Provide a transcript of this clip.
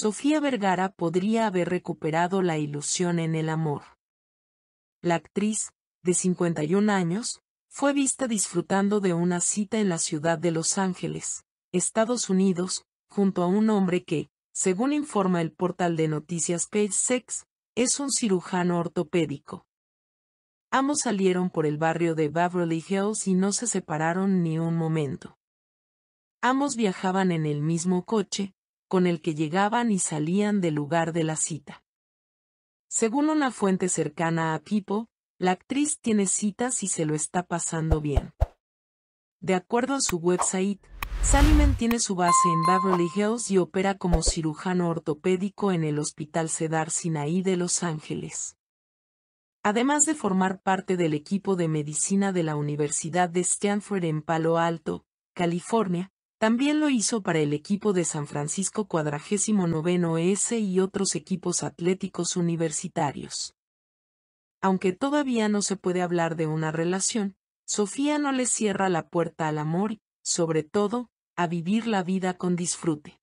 Sofía Vergara podría haber recuperado la ilusión en el amor. La actriz, de 51 años, fue vista disfrutando de una cita en la ciudad de Los Ángeles, Estados Unidos, junto a un hombre que, según informa el portal de noticias Page Six, es un cirujano ortopédico. Ambos salieron por el barrio de Beverly Hills y no se separaron ni un momento. Ambos viajaban en el mismo coche, con el que llegaban y salían del lugar de la cita. Según una fuente cercana a Pipo, la actriz tiene citas y se lo está pasando bien. De acuerdo a su website, Saliman tiene su base en Beverly Hills y opera como cirujano ortopédico en el Hospital Cedar Sinaí de Los Ángeles. Además de formar parte del equipo de medicina de la Universidad de Stanford en Palo Alto, California, también lo hizo para el equipo de San Francisco 49 S y otros equipos atléticos universitarios. Aunque todavía no se puede hablar de una relación, Sofía no le cierra la puerta al amor, sobre todo, a vivir la vida con disfrute.